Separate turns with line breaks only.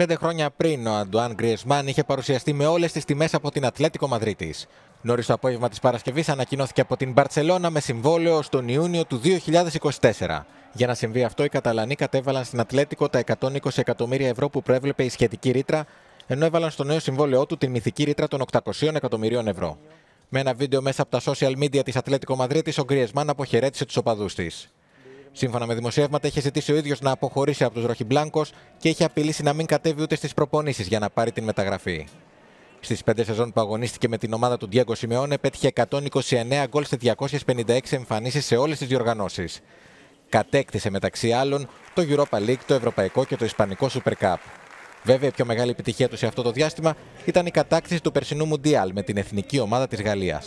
Πέντε χρόνια πριν ο Αντουάν Γκριεσμάν είχε παρουσιαστεί με όλες τις τιμές από την Ατλέτικο Μαδρίτης. Νωρίς το απόγευμα της Παρασκευής ανακοινώθηκε από την Μπαρσελόνα με συμβόλαιο στον Ιούνιο του 2024. Για να συμβεί αυτό, οι Καταλανοί κατέβαλαν στην Ατλέτικο τα 120 εκατομμύρια ευρώ που προέβλεπε η σχετική ρήτρα, ενώ έβαλαν στο νέο συμβόλαιό του την μυθική ρήτρα των 800 εκατομμυρίων ευρώ. Με ένα βίντεο μέσα από τα social media της Ατλέτικο Μαδρίτης, ο Γκριεσμάν αποχαιρέτησε τους οπαδούς της. Σύμφωνα με δημοσιεύματα, είχε ζητήσει ο ίδιος να αποχωρήσει από τους Ροχιμπλάνκος και είχε απειλήσει να μην κατέβει ούτε στις προπονήσεις για να πάρει την μεταγραφή. Στις 5 σεζόν που αγωνίστηκε με την ομάδα του Ντιέγκο Σιμεών, επέτυχε 129 γκολ σε 256 εμφανίσεις σε όλες τις διοργανώσεις. Κατέκτησε μεταξύ άλλων το Europa League, το Ευρωπαϊκό και το Ισπανικό Super Cup. Βέβαια, η πιο μεγάλη επιτυχία του σε αυτό το διάστημα ήταν η κατάκτηση του περσινού Μουντιάλ με την εθνική ομάδα της Γαλλίας.